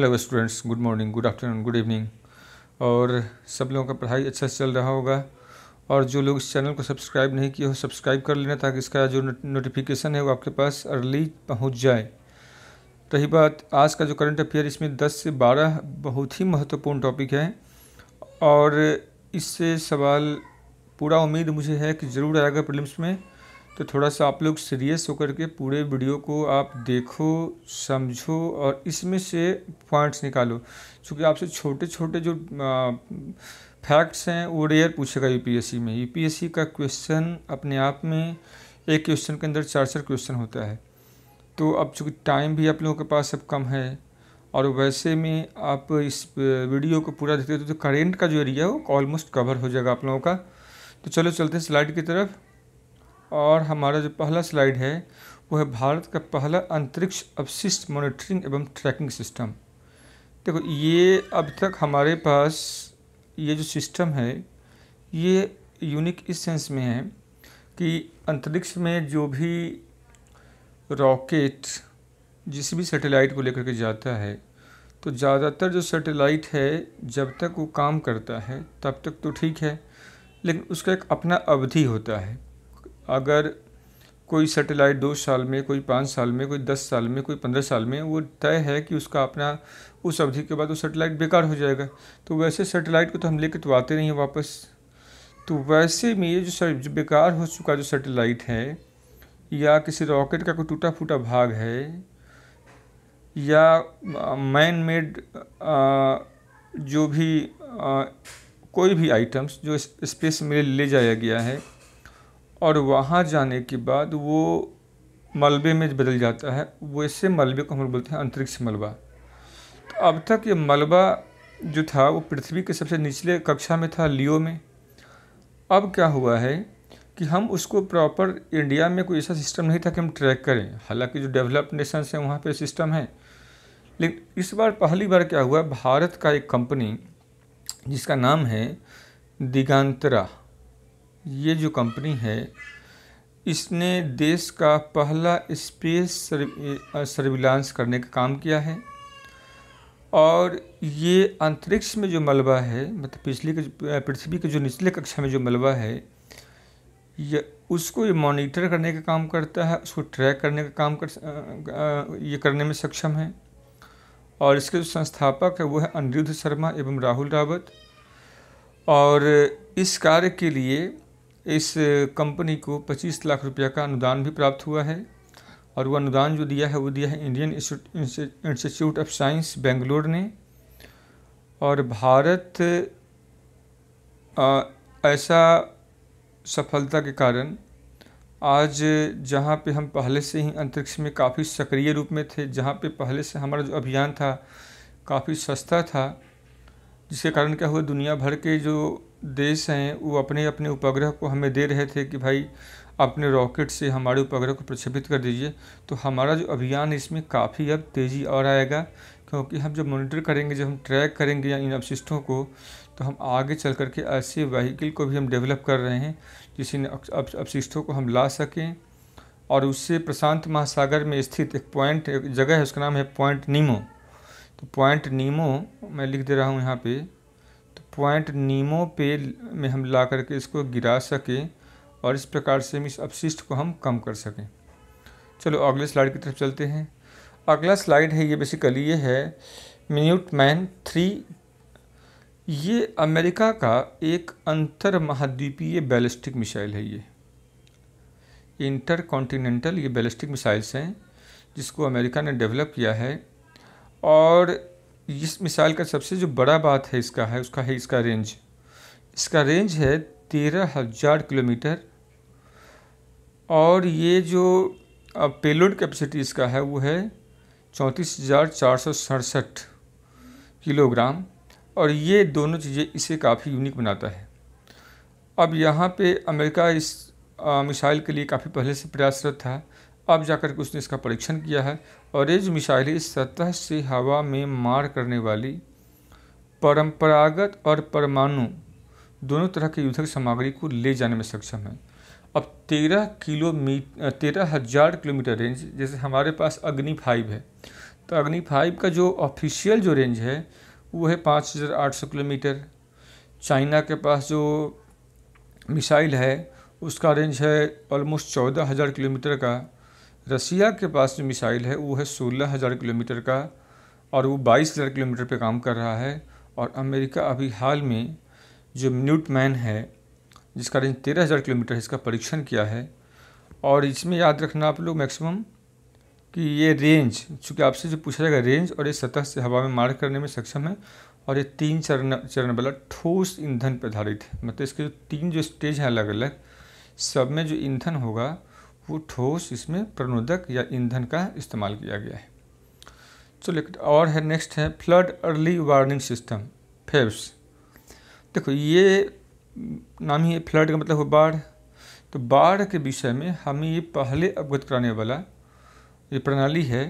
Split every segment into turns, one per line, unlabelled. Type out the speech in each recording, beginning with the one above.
hello students good morning good afternoon good evening और सब लोगों का पढ़ाई अच्छा से चल रहा होगा और जो लोग इस चैनल को सब्सक्राइब नहीं किए हो सब्सक्राइब कर लेना ताकि इसका जो नोटिफिकेशन है वो आपके पास अर्ली पहुंच जाए रही बात आज का जो करंट अफेयर इसमें 10 से 12 बहुत ही महत्वपूर्ण टॉपिक है और इससे सवाल पूरा उम्मीद मुझे है कि ज़रूर आएगा प्रिलिम्स में तो थोड़ा सा आप लोग सीरियस होकर के पूरे वीडियो को आप देखो समझो और इसमें से पॉइंट्स निकालो क्योंकि आपसे छोटे छोटे जो फैक्ट्स हैं वो रेयर पूछेगा यूपीएससी में यूपीएससी का क्वेश्चन अपने आप में एक क्वेश्चन के अंदर चार चार क्वेश्चन होता है तो अब चूँकि टाइम भी आप लोगों के पास अब कम है और वैसे में आप इस वीडियो को पूरा देखते हो तो, तो करेंट का जो एरिया है वो ऑलमोस्ट कवर हो जाएगा आप लोगों का तो चलो चलते हैं स्लाइड की तरफ और हमारा जो पहला स्लाइड है वो है भारत का पहला अंतरिक्ष अवशिष्ट मॉनिटरिंग एवं ट्रैकिंग सिस्टम देखो ये अब तक हमारे पास ये जो सिस्टम है ये यूनिक इस सेंस में है कि अंतरिक्ष में जो भी रॉकेट जिस भी सैटेलाइट को लेकर के जाता है तो ज़्यादातर जो सैटेलाइट है जब तक वो काम करता है तब तक तो ठीक है लेकिन उसका एक अपना अवधि होता है अगर कोई सेटेलाइट दो साल में कोई पाँच साल में कोई दस साल में कोई पंद्रह साल में वो तय है कि उसका अपना उस अवधि के बाद वो सेटेलाइट बेकार हो जाएगा तो वैसे सेटेलाइट को तो हम लेके तो आते नहीं हैं वापस तो वैसे में ये जो, जो बेकार हो चुका जो सेटेलाइट है या किसी रॉकेट का कोई टूटा फूटा भाग है या मैन मेड जो भी आ, कोई भी आइटम्स जो स्पेस में ले जाया गया है और वहाँ जाने के बाद वो मलबे में बदल जाता है वैसे मलबे को हम लोग बोलते हैं अंतरिक्ष मलबा तो अब तक ये मलबा जो था वो पृथ्वी के सबसे निचले कक्षा में था लियो में अब क्या हुआ है कि हम उसको प्रॉपर इंडिया में कोई ऐसा सिस्टम नहीं था कि हम ट्रैक करें हालांकि जो डेवलप्ड नेशंस हैं वहाँ पे सिस्टम है लेकिन इस बार पहली बार क्या हुआ भारत का एक कंपनी जिसका नाम है दिगांतरा ये जो कंपनी है इसने देश का पहला स्पेस सर्विलांस करने का काम किया है और ये अंतरिक्ष में जो मलबा है मतलब पिछले के पृथ्वी के जो निचले कक्षा में जो मलबा है ये उसको ये मॉनिटर करने का काम करता है उसको ट्रैक करने का काम कर ये करने में सक्षम है और इसके जो संस्थापक है वो है अनिरुद्ध शर्मा एवं राहुल रावत और इस कार्य के लिए इस कंपनी को 25 लाख रुपया का अनुदान भी प्राप्त हुआ है और वो अनुदान जो दिया है वो दिया है Indian Institute of Science Bangalore ने और भारत आ, ऐसा सफलता के कारण आज जहाँ पे हम पहले से ही अंतरिक्ष में काफ़ी सक्रिय रूप में थे जहाँ पे पहले से हमारा जो अभियान था काफ़ी सस्ता था जिसके कारण क्या हुआ दुनिया भर के जो देश हैं वो अपने अपने उपग्रह को हमें दे रहे थे कि भाई अपने रॉकेट से हमारे उपग्रह को प्रक्षेपित कर दीजिए तो हमारा जो अभियान इसमें काफ़ी अब तेज़ी और आएगा क्योंकि हम जब मॉनिटर करेंगे जब हम ट्रैक करेंगे या इन अवशिष्टों को तो हम आगे चल कर के ऐसे व्हीकल को भी हम डेवलप कर रहे हैं जिस इन अवशिष्टों को हम ला सकें और उससे प्रशांत महासागर में स्थित एक पॉइंट एक जगह है उसका नाम है पॉइंट नीमो तो पॉइंट नीमो मैं लिख दे रहा हूँ यहाँ पर पॉइंट नीमों पे में हम ला करके इसको गिरा सकें और इस प्रकार से हम इस अपशिष्ट को हम कम कर सकें चलो अगले स्लाइड की तरफ चलते हैं अगला स्लाइड है ये बेसिकली ये है मिन्यूट मैन थ्री ये अमेरिका का एक अंतर महाद्वीपीय बैलिस्टिक मिसाइल है ये इंटर कॉन्टीनेंटल ये बैलिस्टिक मिसाइल्स हैं जिसको अमेरिका ने डेवलप किया है और इस मिसाल का सबसे जो बड़ा बात है इसका है उसका है इसका रेंज इसका रेंज है तेरह हज़ार किलोमीटर और ये जो पेलोड कैपेसिटी इसका है वो है चौंतीस हज़ार चार सौ सड़सठ किलोग्राम और ये दोनों चीज़ें इसे काफ़ी यूनिक बनाता है अब यहाँ पे अमेरिका इस मिसाइल के लिए काफ़ी पहले से प्रयासरत था अब जाकर के उसने इसका परीक्षण किया है और ये जो मिसाइलें सतह से हवा में मार करने वाली परंपरागत और परमाणु दोनों तरह के युद्धक सामग्री को ले जाने में सक्षम है अब तेरह किलोमीटर तेरह हज़ार किलोमीटर रेंज जैसे हमारे पास अग्नि फाइव है तो अग्नि फाइव का जो ऑफिशियल जो रेंज है वो है पाँच हज़ार आठ सौ किलोमीटर चाइना के पास जो मिसाइल है उसका रेंज है ऑलमोस्ट चौदह हज़ार किलोमीटर का रसिया के पास जो मिसाइल है वो है सोलह हज़ार किलोमीटर का और वो बाईस हज़ार किलोमीटर पे काम कर रहा है और अमेरिका अभी हाल में जो म्यूट मैन है जिसका रेंज तेरह हज़ार किलोमीटर है इसका परीक्षण किया है और इसमें याद रखना आप लोग मैक्सिमम कि ये रेंज चूँकि आपसे जो पूछा जाएगा रेंज और ये सतह से हवा में मार करने में सक्षम है और ये तीन चरण चरण वाला ठोस ईंधन पर आधारित है मतलब इसके जो तीन जो स्टेज हैं अलग अलग सब में जो ईंधन होगा वो ठोस इसमें प्रणोदक या ईंधन का इस्तेमाल किया गया है चलिए और है नेक्स्ट है फ्लड अर्ली वार्निंग सिस्टम फेब्स देखो ये नाम ही है फ्लड का मतलब हो बाढ़ तो बाढ़ के विषय में हमें ये पहले अवगत कराने वाला ये प्रणाली है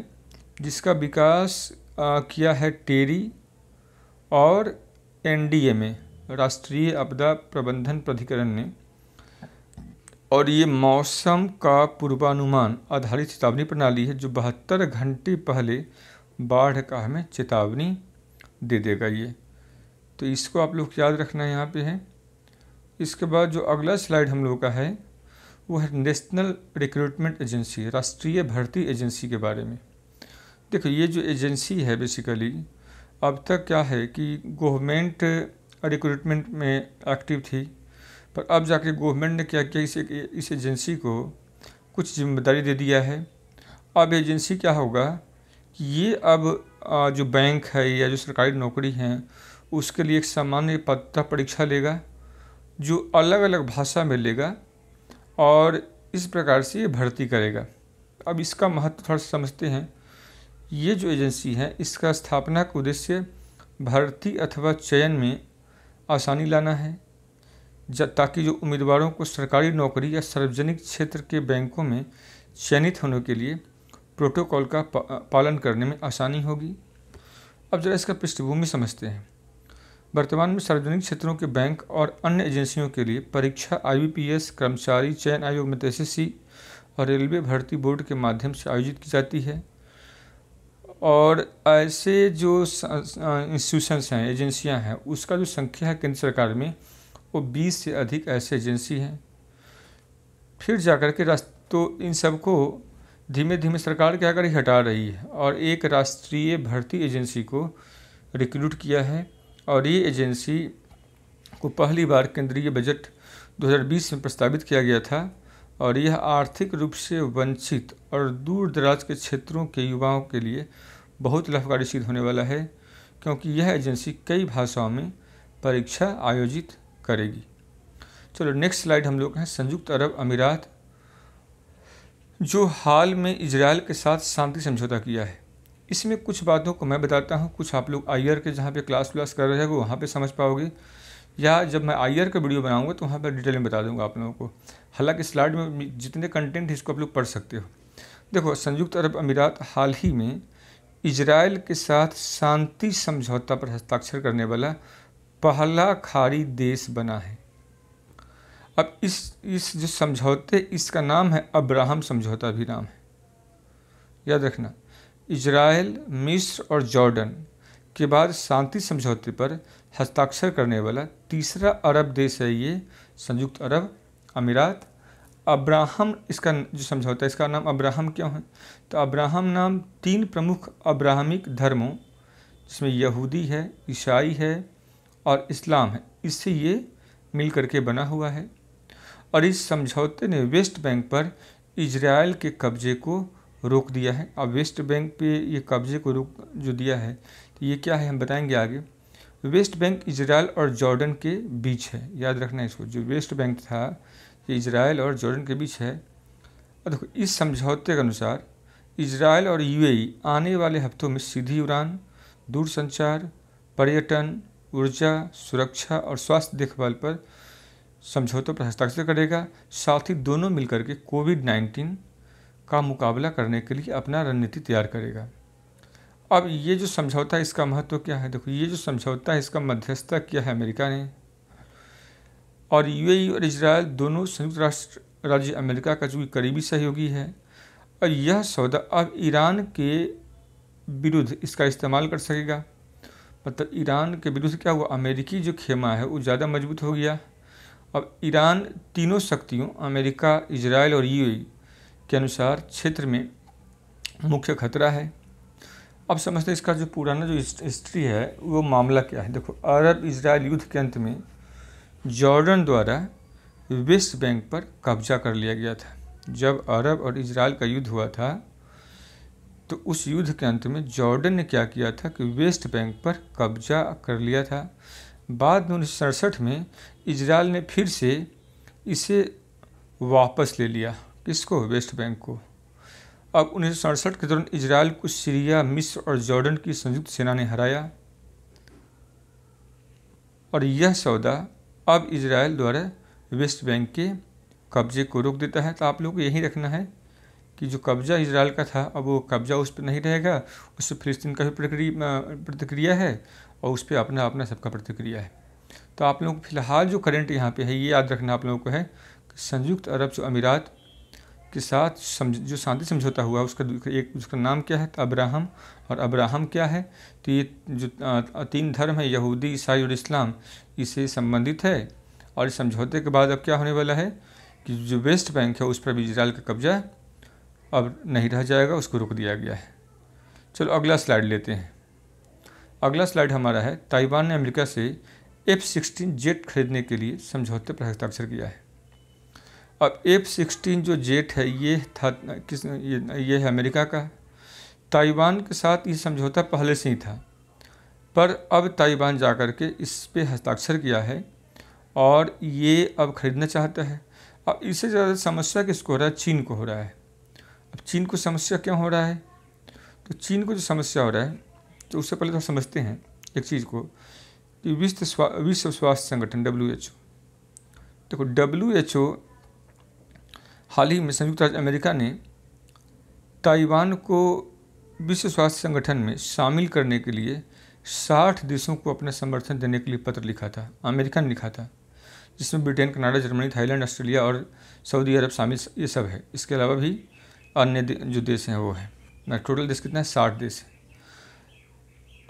जिसका विकास किया है टेरी और एनडीए में राष्ट्रीय आपदा प्रबंधन प्राधिकरण ने और ये मौसम का पूर्वानुमान आधारित चेतावनी प्रणाली है जो बहत्तर घंटे पहले बाढ़ का हमें चेतावनी दे देगा ये तो इसको आप लोग याद रखना यहाँ पे है इसके बाद जो अगला स्लाइड हम लोग का है वो है नेशनल रिक्रूटमेंट एजेंसी राष्ट्रीय भर्ती एजेंसी के बारे में देखो ये जो एजेंसी है बेसिकली अब तक क्या है कि गवर्नमेंट रिक्रूटमेंट में एक्टिव थी पर अब जाके गवर्नमेंट ने क्या किया इस इस एजेंसी को कुछ जिम्मेदारी दे दिया है अब एजेंसी क्या होगा कि ये अब जो बैंक है या जो सरकारी नौकरी हैं उसके लिए एक सामान्य पात्रता परीक्षा लेगा जो अलग अलग भाषा में लेगा और इस प्रकार से ये भर्ती करेगा अब इसका महत्व थोड़ा समझते हैं ये जो एजेंसी है इसका स्थापना का उद्देश्य भर्ती अथवा चयन में आसानी लाना है ताकि जो उम्मीदवारों को सरकारी नौकरी या सार्वजनिक क्षेत्र के बैंकों में चयनित होने के लिए प्रोटोकॉल का पालन करने में आसानी होगी अब जरा इसका पृष्ठभूमि समझते हैं वर्तमान में सार्वजनिक क्षेत्रों के बैंक और अन्य एजेंसियों के लिए परीक्षा आई कर्मचारी चयन आयोग में एसएससी और रेलवे भर्ती बोर्ड के माध्यम से आयोजित की जाती है और ऐसे जो इंस्टीट्यूशंस हैं एजेंसियां हैं उसका जो संख्या है केंद्र सरकार में वो 20 से अधिक ऐसे एजेंसी हैं फिर जाकर के राष्ट्र तो इन सबको धीमे धीमे सरकार क्या कर हटा रही है और एक राष्ट्रीय भर्ती एजेंसी को रिक्रूट किया है और ये एजेंसी को पहली बार केंद्रीय बजट 2020 में प्रस्तावित किया गया था और यह आर्थिक रूप से वंचित और दूर दराज के क्षेत्रों के युवाओं के लिए बहुत लाभकारी सिद्ध होने वाला है क्योंकि यह एजेंसी कई भाषाओं में परीक्षा आयोजित करेगी चलो नेक्स्ट स्लाइड हम लोग हैं संयुक्त अरब अमीरात जो हाल में इजराइल के साथ शांति समझौता किया है इसमें कुछ बातों को मैं बताता हूँ कुछ आप लोग आई के जहाँ पे क्लास व्लास कर रहे हो वहाँ पे समझ पाओगे या जब मैं आई का वीडियो बनाऊँगा तो वहाँ पर डिटेल में बता दूँगा आप लोगों को हालाँकि स्लाइड में जितने कंटेंट इसको आप लोग पढ़ सकते हो देखो संयुक्त अरब अमीरात हाल ही में इजराइल के साथ शांति समझौता पर हस्ताक्षर करने वाला पहला खाड़ी देश बना है अब इस इस जो समझौते इसका नाम है अब्राहम समझौता भी नाम है याद रखना इजराइल मिस्र और जॉर्डन के बाद शांति समझौते पर हस्ताक्षर करने वाला तीसरा अरब देश है ये संयुक्त अरब अमीरात अब्राहम इसका जो समझौता है इसका नाम अब्राहम क्यों है तो अब्राहम नाम तीन प्रमुख अब्राहमिक धर्मों जिसमें यहूदी है ईसाई है और इस्लाम है इससे ये मिल करके बना हुआ है और इस समझौते ने वेस्ट बैंक पर इजराइल के कब्जे को रोक दिया है अब वेस्ट बैंक पे ये कब्जे को रोक जो दिया है तो ये क्या है हम बताएंगे आगे वेस्ट बैंक इजराइल और जॉर्डन के बीच है याद रखना इसको जो वेस्ट बैंक था ये इजराइल और जॉर्डन के बीच है और देखो इस समझौते के अनुसार इजराइल और यूएई आने वाले हफ्तों में सीधी उड़ान दूरसंचार पर्यटन ऊर्जा सुरक्षा और स्वास्थ्य देखभाल पर समझौतों पर हस्ताक्षर करेगा साथ ही दोनों मिलकर के कोविड नाइन्टीन का मुकाबला करने के लिए अपना रणनीति तैयार करेगा अब ये जो समझौता है इसका महत्व क्या है देखो ये जो समझौता है इसका मध्यस्थता किया है अमेरिका ने और यू और इसराइल दोनों संयुक्त राष्ट्र राज्य अमेरिका का जो करीबी सहयोगी है और यह सौदा अब ईरान के विरुद्ध इसका इस्तेमाल कर सकेगा मतलब ईरान के विरुद्ध क्या हुआ अमेरिकी जो खेमा है वो ज़्यादा मजबूत हो गया अब ईरान तीनों शक्तियों अमेरिका इसराइल और यू के अनुसार क्षेत्र में मुख्य खतरा है अब समझते हैं इसका जो पुराना जो हिस्ट्री है वो मामला क्या है देखो अरब इसराइल युद्ध के अंत में जॉर्डन द्वारा वेस्ट बैंक पर कब्जा कर लिया गया था जब अरब और इसराइल का युद्ध हुआ था तो उस युद्ध के अंत में जॉर्डन ने क्या किया था कि वेस्ट बैंक पर कब्जा कर लिया था बाद में उन्नीस सड़सठ में इजराइल ने फिर से इसे वापस ले लिया किसको वेस्ट बैंक को अब उन्नीस सड़सठ के दौरान इजराइल को सीरिया मिस्र और जॉर्डन की संयुक्त सेना ने हराया और यह सौदा अब इजराइल द्वारा वेस्ट बैंक के कब्जे को रोक देता है तो आप लोग यही रखना है कि जो कब्जा इसराइल का था अब वो कब्जा उस पर नहीं रहेगा उस पर फिलिस्तीन का भी प्रतिक्रिया है और उस पर अपना अपना सबका प्रतिक्रिया है तो आप लोग फ़िलहाल जो करंट यहाँ पे है ये याद रखना आप लोगों को है कि संयुक्त अरब अमीरात के साथ समझ जो शांति समझौता हुआ उसका एक उसका नाम क्या है तो अब्राहम और अब्राहम क्या है तो ये जो तीन धर्म है यहूदी ईसाई और इस्लाम इससे संबंधित है और इस समझौते के बाद अब क्या होने वाला है कि जो वेस्ट बैंक है उस पर भी इसराइल का कब्जा अब नहीं रह जाएगा उसको रोक दिया गया है चलो अगला स्लाइड लेते हैं अगला स्लाइड हमारा है ताइवान ने अमेरिका से एफ सिक्सटीन जेट खरीदने के लिए समझौते पर हस्ताक्षर किया है अब एफ सिक्सटीन जो जेट है ये था किस ये, ये है अमेरिका का ताइवान के साथ ये समझौता पहले से ही था पर अब ताइवान जा कर के इस पर हस्ताक्षर किया है और ये अब ख़रीदना चाहता है अब इससे ज़्यादा समस्या किसको हो रहा है चीन को हो रहा है अब चीन को समस्या क्यों हो रहा है तो चीन को जो समस्या हो रहा है तो उससे पहले तो समझते हैं एक चीज़ को कि विश्व स्वा विश्व स्वास्थ्य संगठन डब्ल्यू एच ओ देखो डब्ल्यू एच ओ हाल ही में संयुक्त राज्य अमेरिका ने ताइवान को विश्व स्वास्थ्य संगठन में शामिल करने के लिए साठ देशों को अपना समर्थन देने के लिए पत्र लिखा था अमेरिका ने लिखा था जिसमें Britain Canada Germany Thailand Australia और सऊदी अरब शामिल ये सब है इसके अलावा भी अन्य जो देश हैं वो है ना टोटल देश कितना है साठ देश है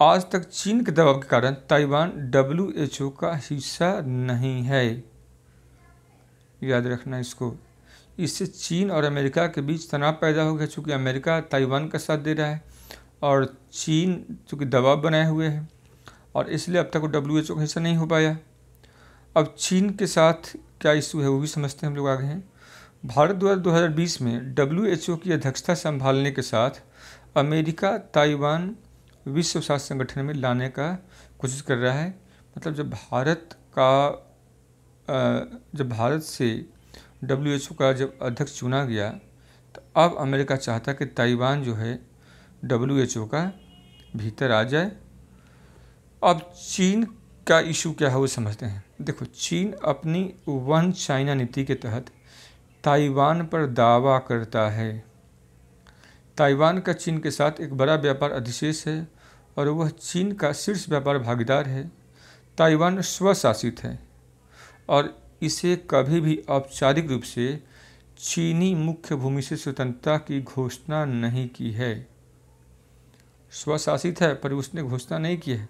आज तक चीन के दबाव के कारण ताइवान डब्ल्यू एच ओ का हिस्सा नहीं है याद रखना इसको इससे चीन और अमेरिका के बीच तनाव पैदा हो गया चूँकि अमेरिका ताइवान का साथ दे रहा है और चीन चूँकि दबाव बनाए हुए है और इसलिए अब तक वो डब्ल्यू एच ओ का हिस्सा नहीं हो पाया अब चीन के साथ क्या इशू है वो भी समझते हैं हम लोग आगे हैं भारत द्वारा 2020 में डब्ल्यू की अध्यक्षता संभालने के साथ अमेरिका ताइवान विश्व स्वास्थ्य संगठन में लाने का कोशिश कर रहा है मतलब जब भारत का जब भारत से डब्ल्यू का जब अध्यक्ष चुना गया तो अब अमेरिका चाहता कि ताइवान जो है डब्ल्यू का भीतर आ जाए अब चीन का इशू क्या है वो समझते हैं देखो चीन अपनी वन चाइना नीति के तहत ताइवान पर दावा करता है ताइवान का चीन के साथ एक बड़ा व्यापार अधिशेष है और वह चीन का शीर्ष व्यापार भागीदार है ताइवान स्वशासित है और इसे कभी भी औपचारिक रूप से चीनी मुख्य भूमि से स्वतंत्रता की घोषणा नहीं की है स्वशासित है पर उसने घोषणा नहीं की है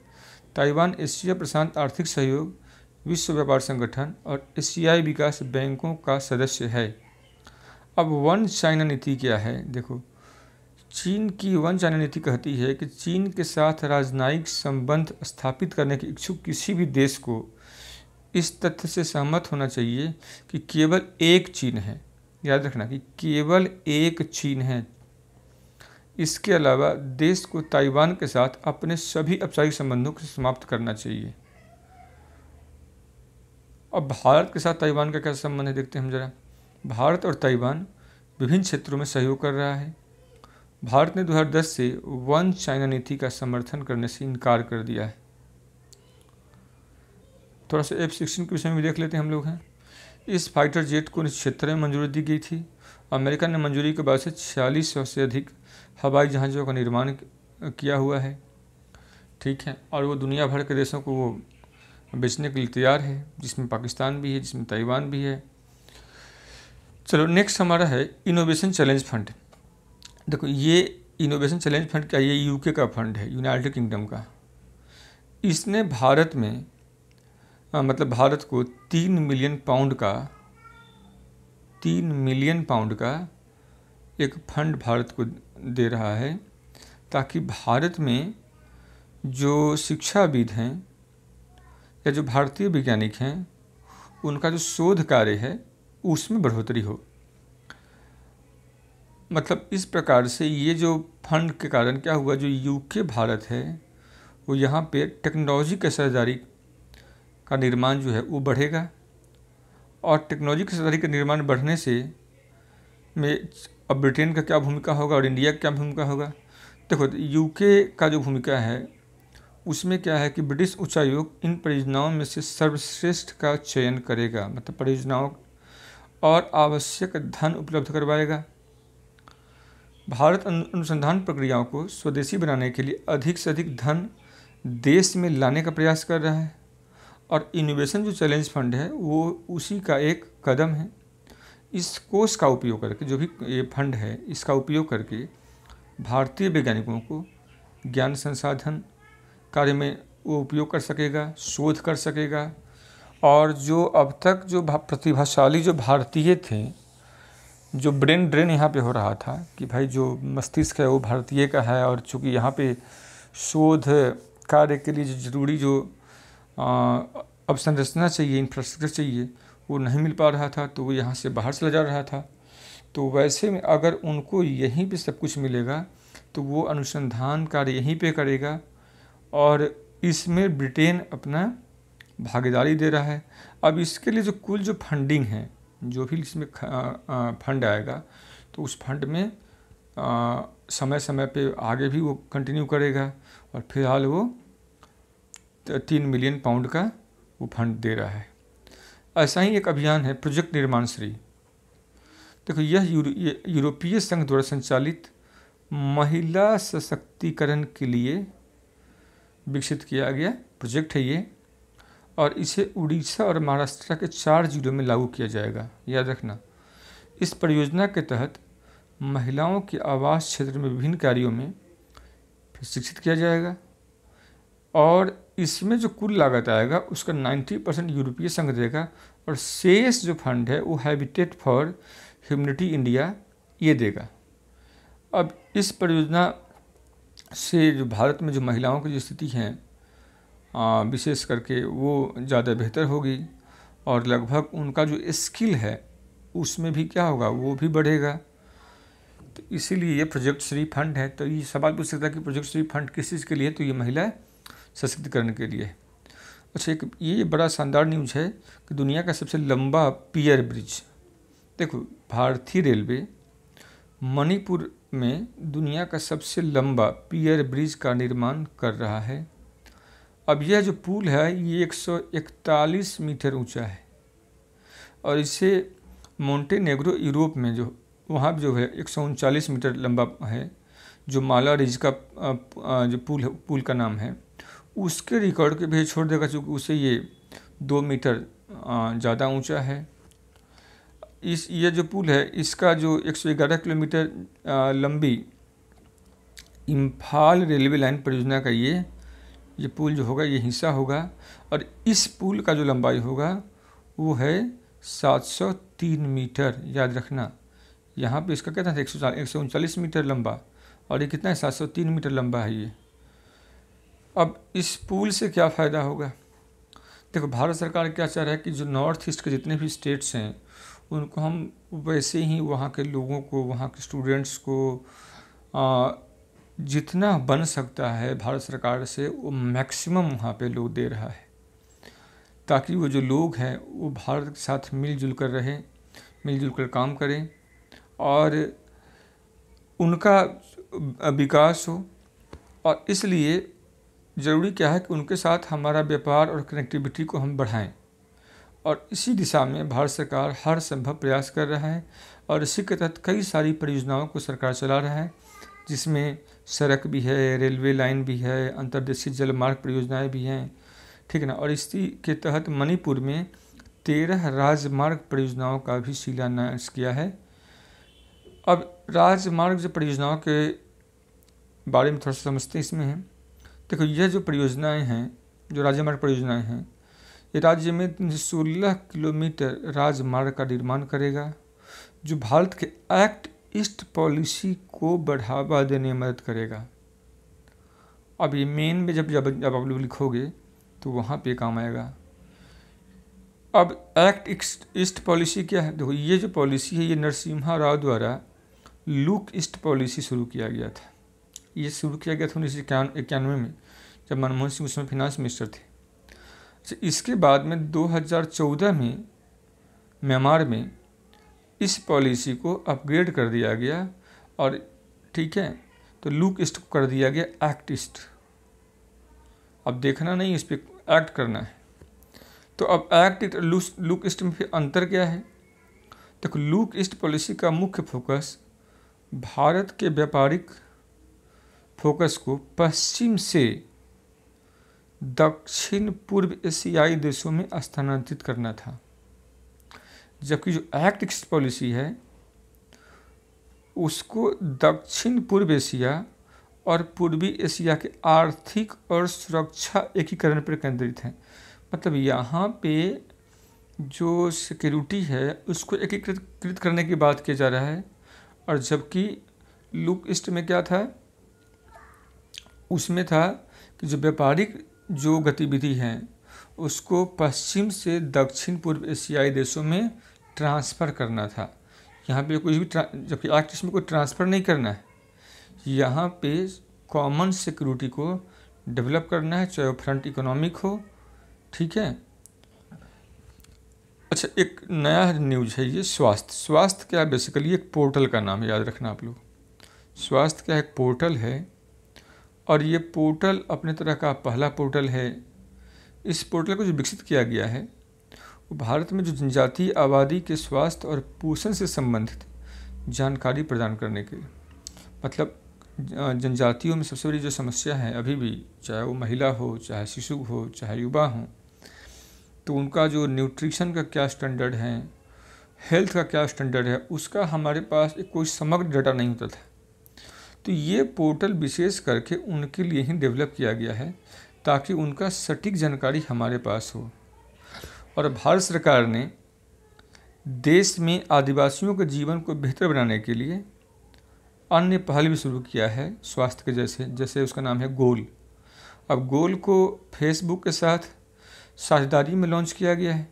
ताइवान एशिया प्रशांत आर्थिक सहयोग विश्व व्यापार संगठन और एशियाई विकास बैंकों का सदस्य है अब वन चाइना नीति क्या है देखो चीन की वन चाइना नीति कहती है कि चीन के साथ राजनयिक संबंध स्थापित करने के इच्छुक किसी भी देश को इस तथ्य से सहमत होना चाहिए कि केवल एक चीन है याद रखना कि केवल एक चीन है इसके अलावा देश को ताइवान के साथ अपने सभी औपचारिक संबंधों को समाप्त करना चाहिए अब भारत के साथ ताइवान का क्या संबंध है देखते हैं हम जरा भारत और ताइवान विभिन्न क्षेत्रों में सहयोग कर रहा है भारत ने 2010 से वन चाइना नीति का समर्थन करने से इनकार कर दिया है थोड़ा सा एफ सिक्सटीन के विषय में भी देख लेते हैं हम लोग हैं इस फाइटर जेट को इस क्षेत्र में मंजूरी दी गई थी अमेरिका ने मंजूरी के बाद से छियालीस सौ से अधिक हवाई जहाज़ों का निर्माण किया हुआ है ठीक है और वो दुनिया भर के देशों को वो बेचने के लिए तैयार है जिसमें पाकिस्तान भी है जिसमें ताइवान भी है चलो नेक्स्ट हमारा है इनोवेशन चैलेंज फंड देखो ये इनोवेशन चैलेंज फंड क्या ये यूके का फंड है यूनाइटेड किंगडम का इसने भारत में आ, मतलब भारत को तीन मिलियन पाउंड का तीन मिलियन पाउंड का एक फंड भारत को दे रहा है ताकि भारत में जो शिक्षाविद हैं या जो भारतीय वैज्ञानिक हैं उनका जो शोध कार्य है उसमें बढ़ोतरी हो मतलब इस प्रकार से ये जो फंड के कारण क्या हुआ जो यूके भारत है वो यहाँ पे टेक्नोलॉजी के साझेदारी का निर्माण जो है वो बढ़ेगा और टेक्नोलॉजी की साझेदारी का निर्माण बढ़ने से में अब ब्रिटेन का क्या भूमिका होगा और इंडिया का क्या भूमिका होगा देखो यूके का जो भूमिका है उसमें क्या है कि ब्रिटिश उच्चायोग इन परियोजनाओं में से सर्वश्रेष्ठ का चयन करेगा मतलब परियोजनाओं और आवश्यक धन उपलब्ध करवाएगा भारत अनुसंधान प्रक्रियाओं को स्वदेशी बनाने के लिए अधिक से अधिक धन देश में लाने का प्रयास कर रहा है और इनोवेशन जो चैलेंज फंड है वो उसी का एक कदम है इस कोष का उपयोग करके जो भी ये फंड है इसका उपयोग करके भारतीय वैज्ञानिकों को ज्ञान संसाधन कार्य में वो उपयोग कर सकेगा शोध कर सकेगा और जो अब तक जो प्रतिभाशाली जो भारतीय थे जो ब्रेन ड्रेन यहाँ पे हो रहा था कि भाई जो मस्तिष्क है वो भारतीय का है और चूँकि यहाँ पे शोध कार्य के लिए जो ज़रूरी जो अवसंरचना चाहिए इंफ्रास्ट्रक्चर चाहिए वो नहीं मिल पा रहा था तो वो यहाँ से बाहर चला जा रहा था तो वैसे में अगर उनको यहीं पे सब कुछ मिलेगा तो वो अनुसंधान कार्य यहीं पे करेगा और इसमें ब्रिटेन अपना भागीदारी दे रहा है अब इसके लिए जो कुल जो फंडिंग है जो भी इसमें फंड आएगा तो उस फंड में आ, समय समय पे आगे भी वो कंटिन्यू करेगा और फिलहाल वो तीन मिलियन पाउंड का वो फंड दे रहा है ऐसा ही एक अभियान है प्रोजेक्ट निर्माण श्री देखो यह यूरोपीय संघ द्वारा संचालित महिला सशक्तिकरण के लिए विकसित किया गया प्रोजेक्ट है ये और इसे उड़ीसा और महाराष्ट्र के चार जिलों में लागू किया जाएगा याद रखना इस परियोजना के तहत महिलाओं के आवास क्षेत्र में विभिन्न कार्यों में प्रशिक्षित किया जाएगा और इसमें जो कुल लागत आएगा उसका 90 परसेंट यूरोपीय संघ देगा और शेष जो फंड है वो हैबिटेट फॉर ह्यूमिनिटी इंडिया ये देगा अब इस परियोजना से जो भारत में जो महिलाओं की जो स्थिति है विशेष करके वो ज़्यादा बेहतर होगी और लगभग उनका जो स्किल है उसमें भी क्या होगा वो भी बढ़ेगा तो इसीलिए ये प्रोजेक्ट श्री फंड है तो ये सवाल पूछ सकता है कि प्रोजेक्ट श्री फंड किस चीज़ के लिए तो ये महिला सशक्तिकरण के लिए अच्छा एक ये बड़ा शानदार न्यूज़ है कि दुनिया का सबसे लंबा पियर ब्रिज देखो भारतीय रेलवे मणिपुर में दुनिया का सबसे लंबा पियर ब्रिज का निर्माण कर रहा है अब यह जो पुल है ये 141 मीटर ऊंचा है और इसे मोंटेनेग्रो यूरोप में जो वहाँ जो है एक मीटर लंबा है जो माला रिज का जो पुल है पुल का नाम है उसके रिकॉर्ड के भी छोड़ देगा चूँकि उसे ये दो मीटर ज़्यादा ऊंचा है इस ये जो पुल है इसका जो 111 किलोमीटर लंबी इम्फाल रेलवे लाइन परियोजना का ये ये पुल जो होगा ये हिस्सा होगा और इस पुल का जो लंबाई होगा वो है 703 मीटर याद रखना यहाँ पे इसका कहता था एक सौ मीटर लंबा और ये कितना है 703 मीटर लंबा है ये अब इस पुल से क्या फ़ायदा होगा देखो भारत सरकार क्या चाह रहा है कि जो नॉर्थ ईस्ट के जितने भी स्टेट्स हैं उनको हम वैसे ही वहाँ के लोगों को वहाँ के स्टूडेंट्स को आ, जितना बन सकता है भारत सरकार से वो मैक्सिमम वहाँ पे लोग दे रहा है ताकि वो जो लोग हैं वो भारत के साथ मिलजुल कर रहें मिलजुल कर काम करें और उनका विकास हो और इसलिए ज़रूरी क्या है कि उनके साथ हमारा व्यापार और कनेक्टिविटी को हम बढ़ाएं और इसी दिशा में भारत सरकार हर संभव प्रयास कर रहा है और इसी के तहत कई सारी परियोजनाओं को सरकार चला रहा है जिसमें सड़क भी है रेलवे लाइन भी है अंतर्देशीय जलमार्ग परियोजनाएं भी हैं ठीक है ना और इसी के तहत मणिपुर में तेरह राजमार्ग परियोजनाओं का भी शिलान्यास किया है अब राजमार्ग जो परियोजनाओं के बारे में थोड़ा सा समझते इसमें हैं देखो यह जो परियोजनाएं हैं जो राजमार्ग परियोजनाएं हैं राज्य में 16 किलोमीटर राजमार्ग का निर्माण करेगा जो भारत के एक्ट ईस्ट पॉलिसी को बढ़ावा देने में मदद करेगा अब ये मेन में जब जब जब आप लोग लिखोगे तो वहाँ पे काम आएगा अब एक्ट ईस्ट पॉलिसी क्या है देखो ये जो पॉलिसी है ये नरसिम्हा राव द्वारा लुक ईस्ट पॉलिसी शुरू किया गया था ये शुरू किया गया था उन्नीस सौ इक्यानवे में जब मनमोहन सिंह उसमें फिनांस मिनिस्टर थे तो इसके बाद में 2014 में म्यांमार में इस पॉलिसी को अपग्रेड कर दिया गया और ठीक है तो लुक इस्ट को कर दिया गया एक्ट इस्ट अब देखना नहीं इस पर एक्ट करना है तो अब एक्ट लुक इस्ट में फिर अंतर क्या है तो लुक ईस्ट पॉलिसी का मुख्य फोकस भारत के व्यापारिक फोकस को पश्चिम से दक्षिण पूर्व एशियाई देशों में स्थानांतरित करना था जबकि जो एक्ट ईस्ट पॉलिसी है उसको दक्षिण पूर्व एशिया और पूर्वी एशिया के आर्थिक और सुरक्षा एकीकरण पर केंद्रित है मतलब यहाँ पे जो सिक्योरिटी है उसको एकीकृत करने की बात किया जा रहा है और जबकि लुक ईस्ट में क्या था उसमें था कि जो व्यापारिक जो गतिविधि हैं उसको पश्चिम से दक्षिण पूर्व एशियाई देशों में ट्रांसफ़र करना था यहाँ पे कुछ भी जबकि एक्ट इसमें कोई ट्रांसफ़र नहीं करना है यहाँ पे कॉमन सिक्योरिटी को डेवलप करना है चाहे वो फ्रंट इकोनॉमिक हो ठीक है अच्छा एक नया न्यूज है ये स्वास्थ्य स्वास्थ्य क्या है बेसिकली एक पोर्टल का नाम है याद रखना आप लोग स्वास्थ्य का एक पोर्टल है और ये पोर्टल अपने तरह का पहला पोर्टल है इस पोर्टल को जो विकसित किया गया है वो भारत में जो जनजातीय आबादी के स्वास्थ्य और पोषण से संबंधित जानकारी प्रदान करने के मतलब जनजातियों में सबसे बड़ी जो समस्या है अभी भी चाहे वो महिला हो चाहे शिशु हो चाहे युवा हो तो उनका जो न्यूट्रिशन का क्या स्टैंडर्ड है हेल्थ का क्या स्टैंडर्ड है उसका हमारे पास एक कोई समग्र डाटा नहीं होता था तो ये पोर्टल विशेष करके उनके लिए ही डेवलप किया गया है ताकि उनका सटीक जानकारी हमारे पास हो और भारत सरकार ने देश में आदिवासियों के जीवन को बेहतर बनाने के लिए अन्य पहल भी शुरू किया है स्वास्थ्य के जैसे जैसे उसका नाम है गोल अब गोल को फेसबुक के साथ साझेदारी में लॉन्च किया गया है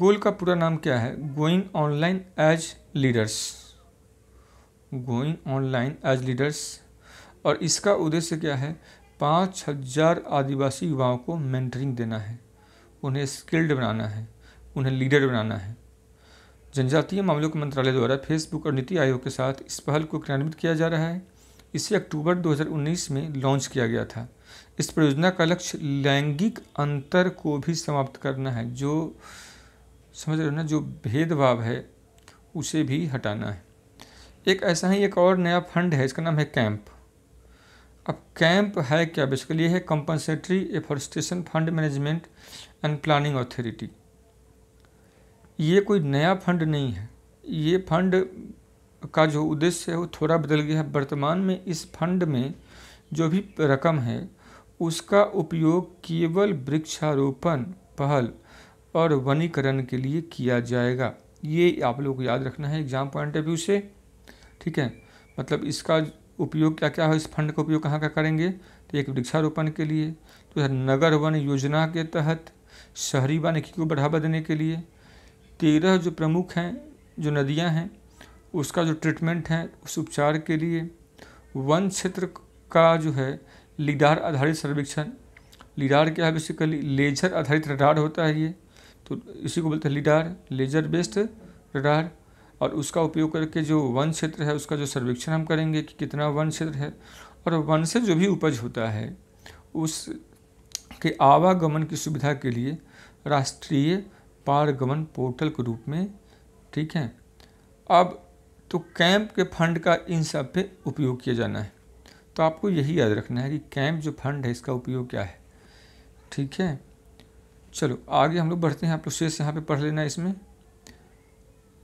गोल का पूरा नाम क्या है going online as leaders going online as leaders और इसका उद्देश्य क्या है पाँच हजार आदिवासी युवाओं को मेंटरिंग देना है उन्हें स्किल्ड बनाना है उन्हें लीडर बनाना है जनजातीय मामलों के मंत्रालय द्वारा फेसबुक और नीति आयोग के साथ इस पहल को क्रियान्वित किया जा रहा है इसे अक्टूबर 2019 में लॉन्च किया गया था इस परियोजना का लक्ष्य लैंगिक अंतर को भी समाप्त करना है जो समझ रहे हो ना जो भेदभाव है उसे भी हटाना है एक ऐसा ही एक और नया फंड है इसका नाम है कैंप अब कैंप है क्या बेसिकली है compensatory afforestation fund management and planning authority ये कोई नया फंड नहीं है ये फंड का जो उद्देश्य है वो थोड़ा बदल गया है वर्तमान में इस फंड में जो भी रकम है उसका उपयोग केवल वृक्षारोपण पहल और वनीकरण के लिए किया जाएगा ये आप लोग याद रखना है एग्जाम पॉइंट ऑफ व्यू से ठीक है मतलब इसका उपयोग क्या क्या है इस फंड का उपयोग कहाँ का करेंगे तो एक वृक्षारोपण के लिए तो नगर वन योजना के तहत शहरी वानिकी को बढ़ावा देने के लिए तेरह जो प्रमुख हैं जो नदियाँ हैं उसका जो ट्रीटमेंट है उस उपचार के लिए वन क्षेत्र का जो है लीडार आधारित सर्वेक्षण लीडार क्या है बेसिकली लेजर आधारित रडार होता है ये तो इसी को बोलते हैं लीडार लेजर बेस्ड रडार और उसका उपयोग करके जो वन क्षेत्र है उसका जो सर्वेक्षण हम करेंगे कि कितना वन क्षेत्र है और वन से जो भी उपज होता है उस के आवागमन की सुविधा के लिए राष्ट्रीय पारगमन पोर्टल के रूप में ठीक है अब तो कैंप के फंड का इन सब पे उपयोग किया जाना है तो आपको यही याद रखना है कि कैंप जो फंड है इसका उपयोग क्या है ठीक है चलो आगे हम लोग बढ़ते हैं आप लोग शेष यहाँ पे पढ़ लेना इसमें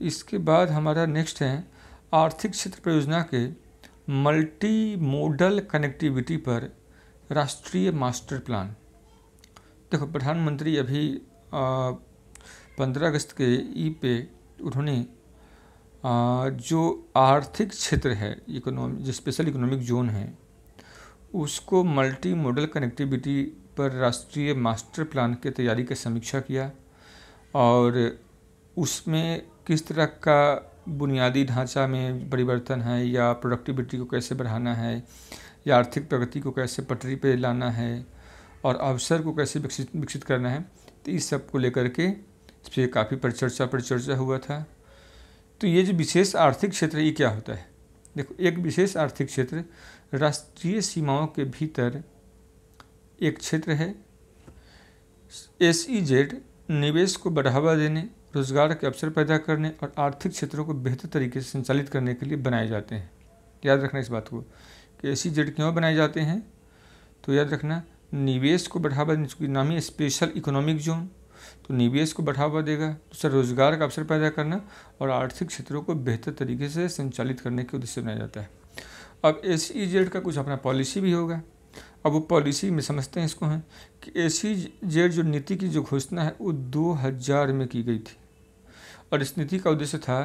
इसके बाद हमारा नेक्स्ट है आर्थिक क्षेत्र परियोजना के मल्टी मोडल कनेक्टिविटी पर राष्ट्रीय मास्टर प्लान देखो प्रधानमंत्री अभी पंद्रह अगस्त के ई पे उन्होंने जो आर्थिक क्षेत्र है इकोनॉमिक जो स्पेशल इकोनॉमिक जोन है उसको मल्टी मॉडल कनेक्टिविटी पर राष्ट्रीय मास्टर प्लान के तैयारी की समीक्षा किया और उसमें किस तरह का बुनियादी ढांचा में परिवर्तन है या प्रोडक्टिविटी को कैसे बढ़ाना है या आर्थिक प्रगति को कैसे पटरी पर लाना है और अवसर को कैसे विकसित विकसित करना है तो इस सब को लेकर के इस काफ़ी परिचर्चा परिचर्चा हुआ था तो ये जो विशेष आर्थिक क्षेत्र ये क्या होता है देखो एक विशेष आर्थिक क्षेत्र राष्ट्रीय सीमाओं के भीतर एक क्षेत्र है एस निवेश को बढ़ावा देने रोजगार के अवसर पैदा करने और आर्थिक क्षेत्रों को बेहतर तरीके से संचालित करने के लिए बनाए जाते हैं याद रखना इस बात को कि ऐसी जेड क्यों बनाए जाते हैं तो याद रखना निवेश को बढ़ावा देने की नामी स्पेशल इकोनॉमिक जोन तो निवेश को बढ़ावा देगा दूसरा तो रोजगार का अवसर पैदा करना और आर्थिक क्षेत्रों को बेहतर तरीके से संचालित करने के उद्देश्य बनाया जाता है अब एस ई जेड का कुछ अपना पॉलिसी भी होगा अब वो पॉलिसी में समझते हैं इसको हैं कि ऐसी जेड जो नीति की जो घोषणा है वो हजार में की गई थी और इस नीति का उद्देश्य था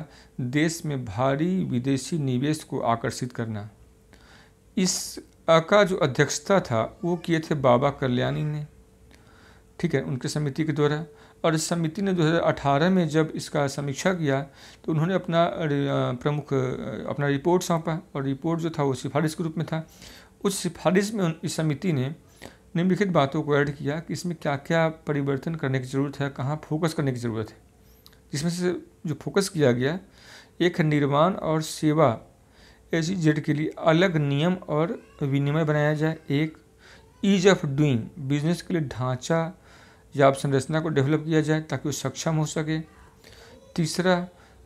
देश में भारी विदेशी निवेश को आकर्षित करना इस का जो अध्यक्षता था वो किए थे बाबा कल्याणी ने ठीक है उनके समिति के द्वारा और इस समिति ने 2018 में जब इसका समीक्षा किया तो उन्होंने अपना प्रमुख अपना रिपोर्ट सौंपा और रिपोर्ट जो था वो सिफारिश के रूप में था कुछ सिफारिश में उन समिति ने निम्नलिखित बातों को ऐड किया कि इसमें क्या क्या परिवर्तन करने की ज़रूरत है कहाँ फोकस करने की ज़रूरत है जिसमें से जो फोकस किया गया एक निर्माण और सेवा एस जेड के लिए अलग नियम और विनिमय बनाया जाए एक ईज ऑफ डूइंग बिजनेस के लिए ढांचा या संरचना को डेवलप किया जाए ताकि वो सक्षम हो सके तीसरा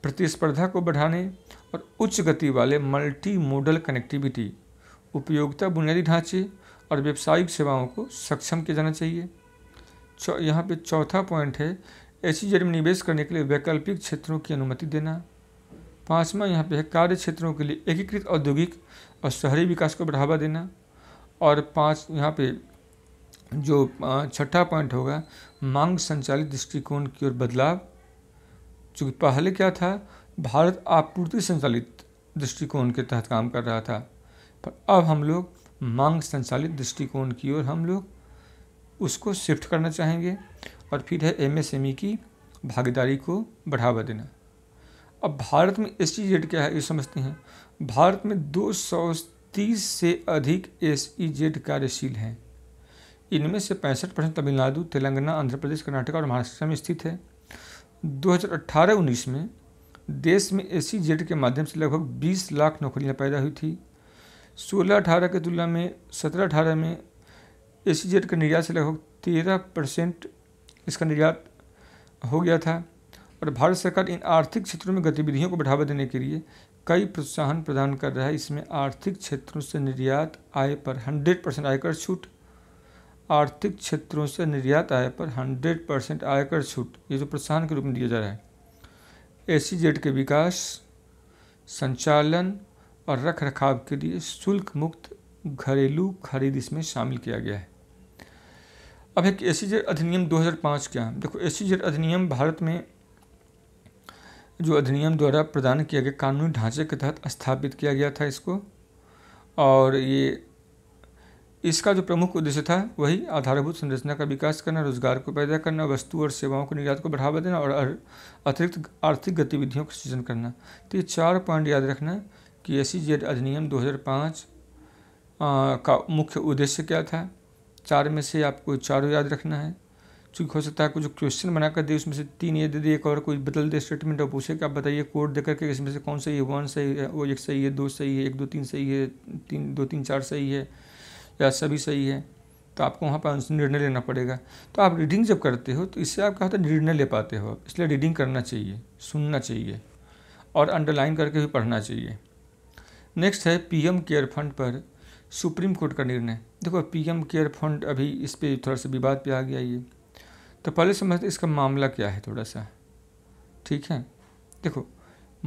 प्रतिस्पर्धा को बढ़ाने और उच्च गति वाले मल्टी मॉडल कनेक्टिविटी उपयोगिता बुनियादी ढांचे और व्यावसायिक सेवाओं को सक्षम किया जाना चाहिए यहाँ पे चौथा पॉइंट है ऐसी जड़ e में निवेश करने के लिए वैकल्पिक क्षेत्रों की अनुमति देना पाँचवा यहाँ पे है कार्य क्षेत्रों के लिए एकीकृत औद्योगिक और शहरी विकास को बढ़ावा देना और पाँच यहाँ पे जो छठा पॉइंट होगा मांग संचालित दृष्टिकोण की ओर बदलाव चूँकि पहले क्या था भारत आपूर्ति संचालित दृष्टिकोण के तहत काम कर रहा था पर अब हम लोग मांग संचालित दृष्टिकोण की ओर हम लोग उसको शिफ्ट करना चाहेंगे और फिर है एमएसएमई की भागीदारी को बढ़ावा देना अब भारत में एस ई जेड क्या है ये समझते हैं भारत में 230 से अधिक एस ई जेड कार्यशील हैं इनमें से पैंसठ परसेंट तमिलनाडु तेलंगाना आंध्र प्रदेश कर्नाटक और महाराष्ट्र में स्थित है 2018-19 में देश में एस सी जेड के माध्यम से लगभग 20 लाख नौकरियां पैदा हुई थी सोलह अठारह की तुलना में सत्रह अठारह में ए सी जेड का निर्यात से लगभग तेरह परसेंट इसका निर्यात हो गया था और भारत सरकार इन आर्थिक क्षेत्रों में गतिविधियों को बढ़ावा देने के लिए कई प्रोत्साहन प्रदान कर रहा है इसमें आर्थिक क्षेत्रों से निर्यात आय पर हंड्रेड परसेंट आयकर छूट आर्थिक क्षेत्रों से निर्यात आय पर हंड्रेड परसेंट आयकर छूट ये जो प्रोत्साहन के रूप में दिया जा रहा है ए के विकास संचालन और रख रखाव के लिए शुल्क मुक्त घरेलू खरीद इसमें शामिल किया गया है अब एक एसीजर अधिनियम 2005 क्या देखो एसीजर अधिनियम भारत में जो अधिनियम द्वारा प्रदान किया गया कानूनी ढांचे के तहत स्थापित किया गया था इसको और ये इसका जो प्रमुख उद्देश्य था वही आधारभूत संरचना का विकास करना रोजगार को पैदा करना वस्तु और सेवाओं के निर्यात को बढ़ावा देना और अतिरिक्त आर्थिक गतिविधियों का सृजन करना तो ये चार पॉइंट याद रखना कि एस अधिनियम 2005 का मुख्य उद्देश्य क्या था चार में से आपको चारों याद रखना है चूँकि हो सकता है कुछ क्वेश्चन बना कर दे उसमें से तीन ये दे दिए एक और कोई बदल दे स्टेटमेंट और पूछे कि आप बताइए कोड दे करके इसमें से कौन सही है वन सही है वो एक सही है दो सही है एक दो तीन सही है तीन दो तीन चार सही है या सभी सही है तो आपको वहाँ पर निर्णय लेना पड़ेगा तो आप रीडिंग जब करते हो तो इससे आप क्या होता है निर्णय ले पाते हो इसलिए रीडिंग करना चाहिए सुनना चाहिए और अंडरलाइन करके भी पढ़ना चाहिए नेक्स्ट है पीएम केयर फंड पर सुप्रीम कोर्ट का निर्णय देखो पीएम केयर फंड अभी इस पर थोड़ा सा विवाद पे आ गया ये तो पहले समझते इसका मामला क्या है थोड़ा सा ठीक है देखो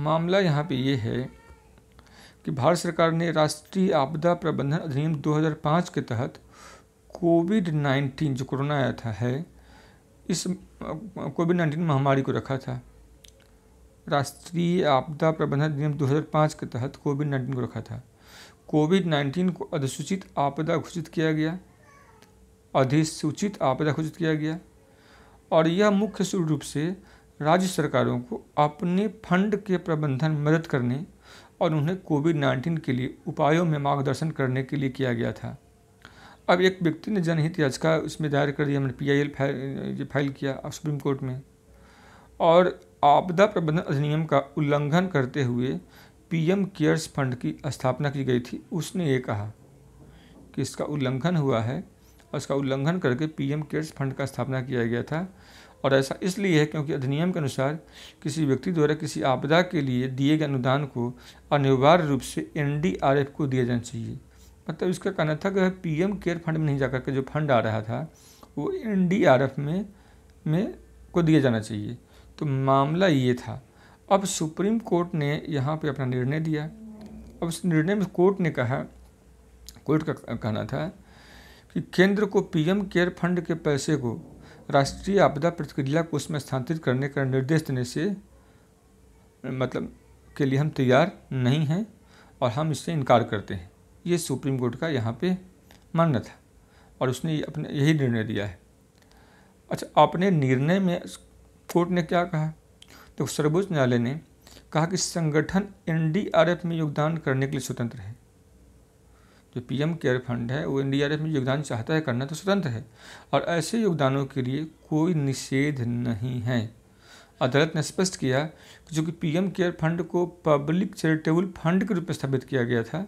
मामला यहाँ पे ये है कि भारत सरकार ने राष्ट्रीय आपदा प्रबंधन अधिनियम 2005 के तहत कोविड 19 जो कोरोना आया था है इस कोविड 19 महामारी को रखा था राष्ट्रीय आपदा प्रबंधन नियम 2005 के तहत कोविड नाइन्टीन को रखा था कोविड नाइन्टीन को अधिसूचित आपदा घोषित किया गया अधिसूचित आपदा घोषित किया गया और यह मुख्य रूप से राज्य सरकारों को अपने फंड के प्रबंधन मदद करने और उन्हें कोविड नाइन्टीन के लिए उपायों में मार्गदर्शन करने के लिए किया गया था अब एक व्यक्ति ने जनहित याचिका उसमें दायर कर दिया मैंने P I L file file किया सुप्रीम कोर्ट में और आपदा प्रबंधन अधिनियम का उल्लंघन करते हुए पीएम केयर्स फंड की स्थापना की गई थी उसने ये कहा कि इसका उल्लंघन हुआ है और इसका उल्लंघन करके पीएम केयर्स फंड का स्थापना किया गया था और ऐसा इसलिए है क्योंकि अधिनियम के अनुसार किसी व्यक्ति द्वारा किसी आपदा के लिए दिए गए अनुदान को अनिवार्य रूप से एन को दिया जाना चाहिए मतलब इसका कहना था कि पीएम केयर फंड में नहीं जाकर के जो फंड आ रहा था वो एन में में को दिया जाना चाहिए तो मामला ये था अब सुप्रीम कोर्ट ने यहाँ पे अपना निर्णय दिया अब उस निर्णय में कोर्ट ने कहा कोर्ट का कहना था कि केंद्र को पीएम केयर फंड के पैसे को राष्ट्रीय आपदा प्रतिक्रिया कोष में स्थानांतरित करने का निर्देश देने से मतलब के लिए हम तैयार नहीं हैं और हम इससे इनकार करते हैं ये सुप्रीम कोर्ट का यहाँ पे मानना था और उसने अपने यही निर्णय दिया है अच्छा अपने निर्णय में कोर्ट ने क्या कहा तो सर्वोच्च न्यायालय ने कहा कि संगठन एनडीआरएफ में योगदान करने के लिए स्वतंत्र है जो पीएम केयर फंड है वो एनडीआरएफ में योगदान चाहता है करना तो स्वतंत्र है और ऐसे योगदानों के लिए कोई निषेध नहीं है अदालत ने स्पष्ट किया कि जो कि पीएम केयर फंड को पब्लिक चैरिटेबल फंड के रूप में स्थापित किया गया था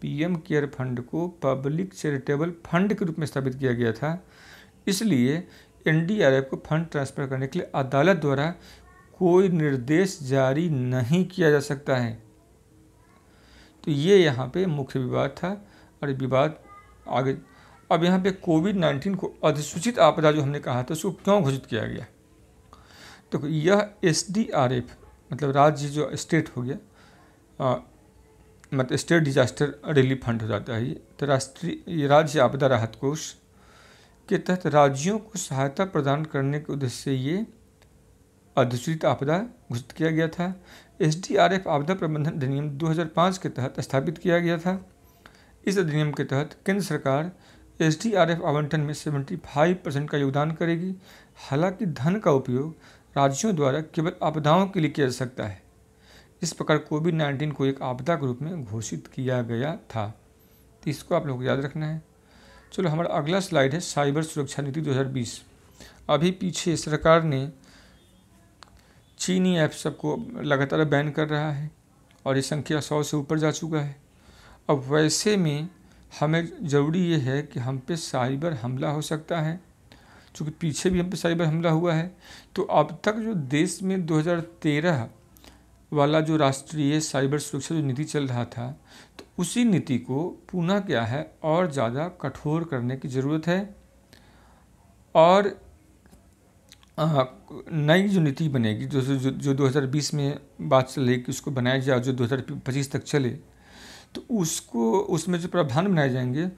पीएम केयर फंड को पब्लिक चैरिटेबल फंड के रूप में स्थापित किया गया था इसलिए एनडीआरएफ को फंड ट्रांसफर करने के लिए अदालत द्वारा कोई निर्देश जारी नहीं किया जा सकता है तो ये यहाँ पे मुख्य विवाद था और विवाद आगे अब यहाँ पे कोविड नाइन्टीन को अधिसूचित आपदा जो हमने कहा था उसको क्यों घोषित किया गया तो यह एस मतलब राज्य जो स्टेट हो गया आ, मतलब स्टेट डिजास्टर रिलीफ फंड हो जाता है तो राष्ट्रीय राज्य आपदा राहत कोष के तहत राज्यों को सहायता प्रदान करने के उद्देश्य से ये अधिसूचित आपदा घोषित किया गया था एस आपदा प्रबंधन अधिनियम 2005 के तहत स्थापित किया गया था इस अधिनियम के तहत केंद्र सरकार एस आवंटन में 75 परसेंट का योगदान करेगी हालांकि धन का उपयोग राज्यों द्वारा केवल आपदाओं के लिए किया जा सकता है इस प्रकार कोविड नाइन्टीन को एक आपदा के रूप में घोषित किया गया था तो इसको आप लोग याद रखना है चलो हमारा अगला स्लाइड है साइबर सुरक्षा नीति 2020 अभी पीछे सरकार ने चीनी ऐप सबको लगातार बैन कर रहा है और ये संख्या सौ से ऊपर जा चुका है अब वैसे में हमें ज़रूरी ये है कि हम पे साइबर हमला हो सकता है चूँकि पीछे भी हम पे साइबर हमला हुआ है तो अब तक जो देश में 2013 वाला जो राष्ट्रीय साइबर सुरक्षा जो नीति चल रहा था उसी नीति को पुनः क्या है और ज़्यादा कठोर करने की ज़रूरत है और नई जो नीति बनेगी जो जो 2020 में बात चले कि उसको बनाया जाए जो 2025 तक चले तो उसको उसमें जो प्रावधान बनाए जाएंगे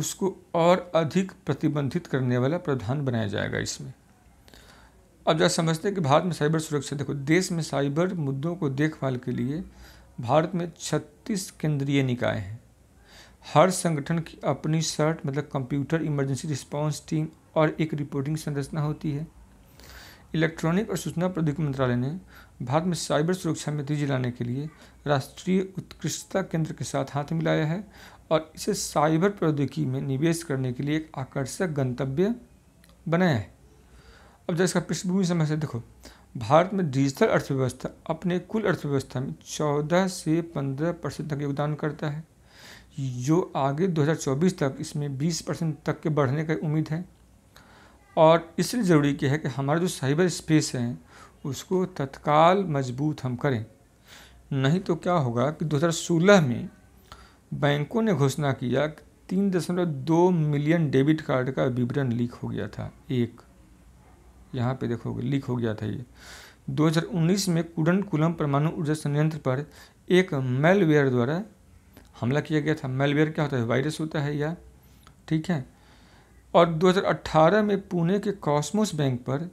उसको और अधिक प्रतिबंधित करने वाला प्रावधान बनाया जाएगा इसमें अब जब समझते हैं कि भारत में साइबर सुरक्षा देखो देश में साइबर मुद्दों को देखभाल के लिए भारत में 36 केंद्रीय निकाय हैं हर संगठन की अपनी शर्ट मतलब कंप्यूटर इमरजेंसी रिस्पांस टीम और एक रिपोर्टिंग संरचना होती है इलेक्ट्रॉनिक और सूचना प्रौद्योगिकी मंत्रालय ने भारत में साइबर सुरक्षा में तेजी लाने के लिए राष्ट्रीय उत्कृष्टता केंद्र के साथ हाथ मिलाया है और इसे साइबर प्रौद्योगिकी में निवेश करने के लिए एक आकर्षक गंतव्य बनाया है अब जैसे पृष्ठभूमि समय से देखो भारत में डिजिटल अर्थव्यवस्था अपने कुल अर्थव्यवस्था में 14 से 15 परसेंट तक योगदान करता है जो आगे 2024 तक इसमें 20 परसेंट तक के बढ़ने का उम्मीद है और इसलिए ज़रूरी क्या है कि हमारा जो साइबर स्पेस है उसको तत्काल मजबूत हम करें नहीं तो क्या होगा कि 2016 में बैंकों ने घोषणा किया कि तीन दशमलव दो मिलियन डेबिट कार्ड का विवरण लीक हो गया था एक यहाँ पे देखोगे लीक हो गया था ये 2019 में कुडन कुलम परमाणु ऊर्जा संयंत्र पर एक मेलवेयर द्वारा हमला किया गया था मेलवेयर क्या होता है वायरस होता है या ठीक है और 2018 में पुणे के कॉस्मोस बैंक पर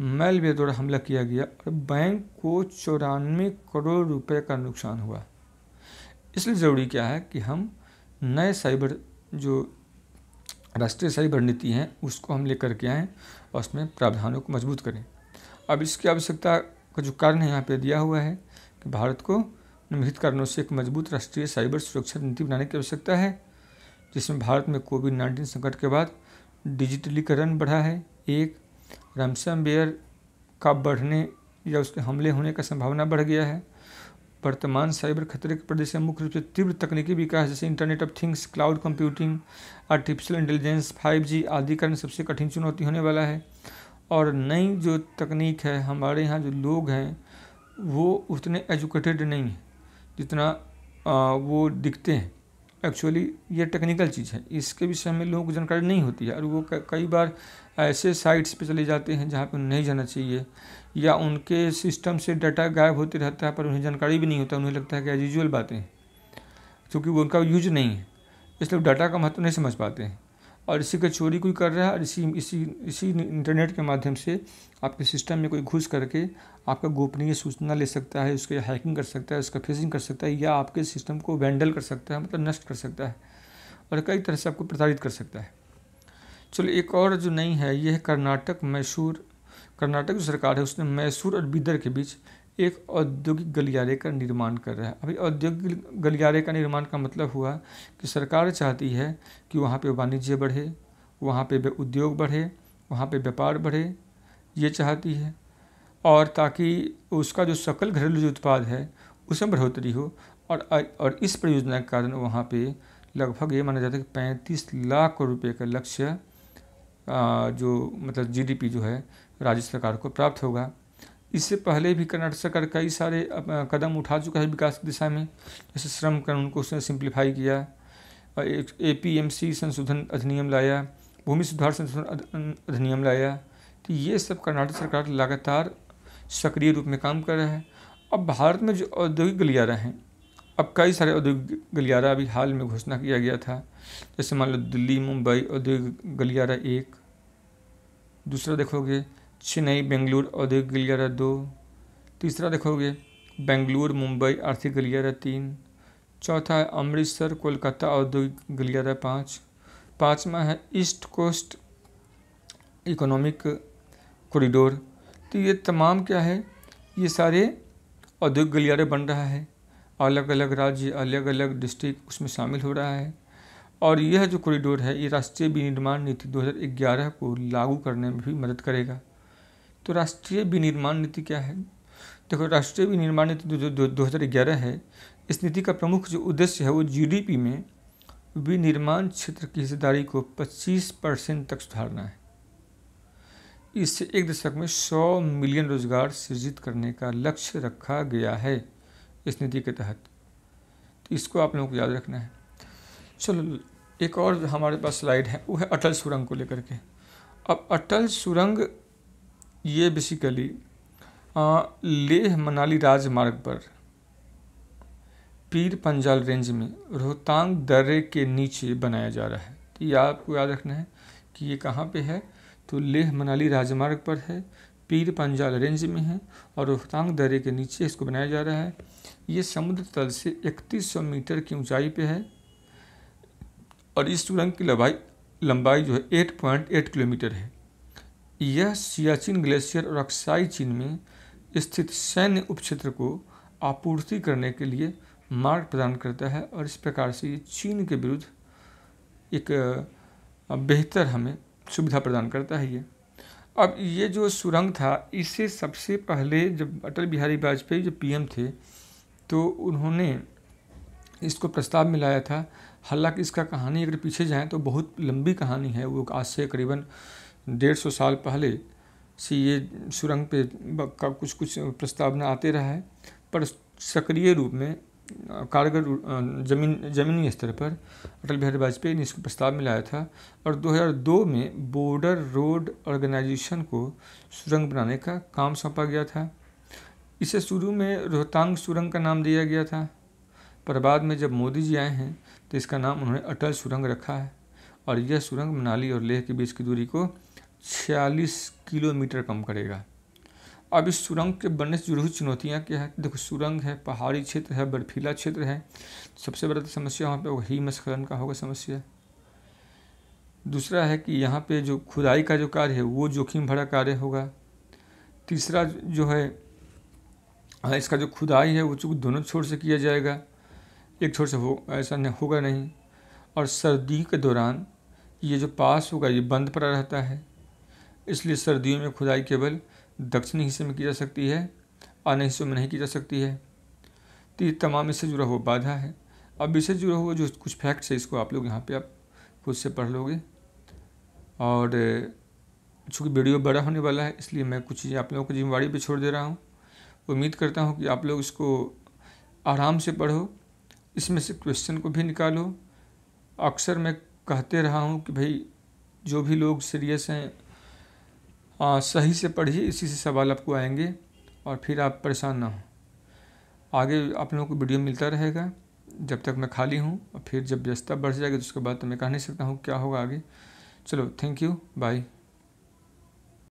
मेलवेयर द्वारा हमला किया गया और बैंक को चौरानवे करोड़ रुपए का नुकसान हुआ इसलिए ज़रूरी क्या है कि हम नए साइबर जो राष्ट्रीय साइबर नीति हैं उसको हम लेकर के आएँ और उसमें प्रावधानों को मजबूत करें अब इसकी आवश्यकता का जो कारण यहाँ पर दिया हुआ है कि भारत को निम्नलिखित कारणों से एक मजबूत राष्ट्रीय साइबर सुरक्षा नीति बनाने की आवश्यकता है जिसमें भारत में कोविड नाइन्टीन संकट के बाद डिजिटलीकरण बढ़ा है एक रमसम का बढ़ने या उसके हमले होने का संभावना बढ़ गया है वर्तमान साइबर खतरे के प्रदेश में मुख्य रूप से तीव्र तकनीकी विकास जैसे internet of things cloud computing artificial intelligence five G आदि कारण सबसे कठिन चुनौती होने वाला है और नई जो तकनीक है हमारे यहाँ जो लोग हैं वो उतने एजुकेटेड नहीं हैं जितना वो दिखते हैं एक्चुअली ये टेक्निकल चीज़ है इसके विषय में लोगों को जानकारी नहीं होती है और वो कई बार ऐसे साइट्स पे चले जाते हैं जहाँ पर नहीं जाना चाहिए या उनके सिस्टम से डाटा गायब होते रहता है पर उन्हें जानकारी भी नहीं होता उन्हें लगता है कि एज यूजल बातें क्योंकि वो उनका यूज नहीं है इसलिए डाटा का महत्व नहीं समझ पाते हैं और इसी का चोरी कोई कर रहा है और इसी इसी इसी इंटरनेट के माध्यम से आपके सिस्टम में कोई घुस करके आपका गोपनीय सूचना ले सकता है उसके हैकिंग कर सकता है उसका फिशिंग कर सकता है या आपके सिस्टम को वैंडल कर सकता है मतलब नष्ट कर सकता है और कई तरह से आपको प्रताड़ित कर सकता है चलो एक और जो नई है यह कर्नाटक मैसूर कर्नाटक जो सरकार है उसने मैसूर और बीदर के बीच एक औद्योगिक गलियारे का निर्माण कर रहा है अभी औद्योगिक गलियारे का निर्माण का मतलब हुआ कि सरकार चाहती है कि वहाँ पे वाणिज्य बढ़े वहाँ पे उद्योग बढ़े वहाँ पे व्यापार बढ़े ये चाहती है और ताकि उसका जो सकल घरेलू जो उत्पाद है उसमें बढ़ोतरी हो और और इस परियोजना के कारण वहाँ पे लगभग ये माना जाता है कि पैंतीस लाख करोड़ रुपये का लक्ष्य जो मतलब जीडीपी जो है राज्य सरकार को प्राप्त होगा इससे पहले भी कर्नाटक सरकार कई सारे कदम उठा चुका है विकास की दिशा में जैसे श्रम कानून को उसने सिंप्लीफाई किया ए पी एम सी संशोधन अधिनियम लाया भूमि सुधार संशोधन अधिनियम लाया तो ये सब कर्नाटक सरकार लगातार सक्रिय रूप में काम कर रहा है अब भारत में जो औद्योगिक गलियारा हैं अब कई सारे औद्योगिक गलियारा अभी हाल में घोषणा किया गया था जैसे मान लो दिल्ली मुंबई औद्योगिक गलियारा एक दूसरा देखोगे चेन्नई बेंगलुरु औद्योगिक गलियारा दो तीसरा देखोगे बेंगलुरु मुंबई आर्थिक गलियारा तीन चौथा है अमृतसर कोलकाता औद्योगिक गलियारा पाँच पाँचवा है ईस्ट कोस्ट इकोनॉमिक कॉरिडोर तो ये तमाम क्या है ये सारे औद्योगिक गलियारे बन रहा है अलग अलग राज्य अलग अलग डिस्ट्रिक्ट उसमें शामिल हो रहा है और यह जो कॉरिडोर है ये राष्ट्रीय विनिर्माण नीति 2011 को लागू करने में भी मदद करेगा तो राष्ट्रीय विनिर्माण नीति क्या है देखो राष्ट्रीय विनिर्माण नीति जो दो हज़ार ग्यारह है इस नीति का प्रमुख जो उद्देश्य है वो जीडीपी में विनिर्माण क्षेत्र की हिस्सेदारी को 25 परसेंट तक सुधारना है इससे एक दशक में 100 मिलियन रोजगार सृजित करने का लक्ष्य रखा गया है इस नीति के तहत तो इसको आप लोगों को याद रखना है चलो एक और हमारे पास स्लाइड है वो है अटल सुरंग को लेकर के अब अटल सुरंग ये बेसिकली लेह मनाली राजमार्ग पर पीर पंजाल रेंज में रोहतांग दर्रे के नीचे बनाया जा रहा है तो ये आपको याद रखना है कि ये कहाँ पे है तो लेह मनाली राजमार्ग पर है पीर पंजाल रेंज में है और रोहतांग दर्रे के नीचे इसको बनाया जा रहा है ये समुद्र तल से 3100 मीटर की ऊंचाई पे है और इस सुरंग की लंबाई लंबाई जो है 8.8 किलोमीटर है यह सियाचिन ग्लेशियर और अक्साई चीन में स्थित सैन्य उपक्षेत्र को आपूर्ति करने के लिए मार्ग प्रदान करता है और इस प्रकार से ये चीन के विरुद्ध एक बेहतर हमें सुविधा प्रदान करता है ये अब ये जो सुरंग था इसे सबसे पहले जब अटल बिहारी वाजपेयी जो पीएम थे तो उन्होंने इसको प्रस्ताव में लाया था हालांकि इसका कहानी अगर पीछे जाएं तो बहुत लंबी कहानी है वो आज से करीबन डेढ़ सौ साल पहले से ये सुरंग पे का कुछ कुछ प्रस्तावना आते रहा है पर सक्रिय रूप में कारगर जमीन जमीनी स्तर पर अटल बिहारी वाजपेयी ने इसको प्रस्ताव में लाया था और 2002 में बॉर्डर रोड ऑर्गेनाइजेशन को सुरंग बनाने का काम सौंपा गया था इसे शुरू में रोहतांग सुरंग का नाम दिया गया था पर बाद में जब मोदी जी आए हैं तो इसका नाम उन्होंने अटल सुरंग रखा है और यह सुरंग मनाली और लेह के बीच की दूरी को छियालीस किलोमीटर कम करेगा अब इस सुरंग के बनने से जुड़ी हुई चुनौतियाँ क्या है देखो सुरंग है पहाड़ी क्षेत्र है बर्फीला क्षेत्र है सबसे बड़ा तो समस्या वहाँ पर वही मस्खलन का होगा समस्या दूसरा है कि यहाँ पे जो खुदाई का जो कार्य है वो जोखिम भरा कार्य होगा तीसरा जो है इसका जो खुदाई है वो चूँकि दोनों छोर से किया जाएगा एक छोर से हो ऐसा नहीं होगा नहीं और सर्दी के दौरान ये जो पास होगा ये बंद पड़ा रहता है इसलिए सर्दियों में खुदाई केवल दक्षिणी हिस्से में की जा सकती है अन्य हिस्सों में नहीं की जा सकती है तो ये तमाम इससे जुड़ा हुआ बाधा है अब इससे जुड़ा हुआ जो कुछ फैक्ट्स है इसको आप लोग यहाँ पे आप खुद से पढ़ लोगे और चूँकि वीडियो बड़ा होने वाला है इसलिए मैं कुछ चीज़ें आप लोगों को जिम्मेवारी पर छोड़ दे रहा हूँ उम्मीद करता हूँ कि आप लोग इसको आराम से पढ़ो इसमें से क्वेश्चन को भी निकालो अक्सर मैं कहते रहा हूँ कि भाई जो भी लोग सीरियस हैं आ, सही से पढ़िए इसी से सवाल आपको आएंगे और फिर आप परेशान ना हो आगे आप लोगों को वीडियो मिलता रहेगा जब तक मैं खाली हूँ और फिर जब व्यस्तता बढ़ जाएगी तो उसके बाद तो मैं कह नहीं सकता हूँ क्या होगा आगे चलो थैंक यू बाय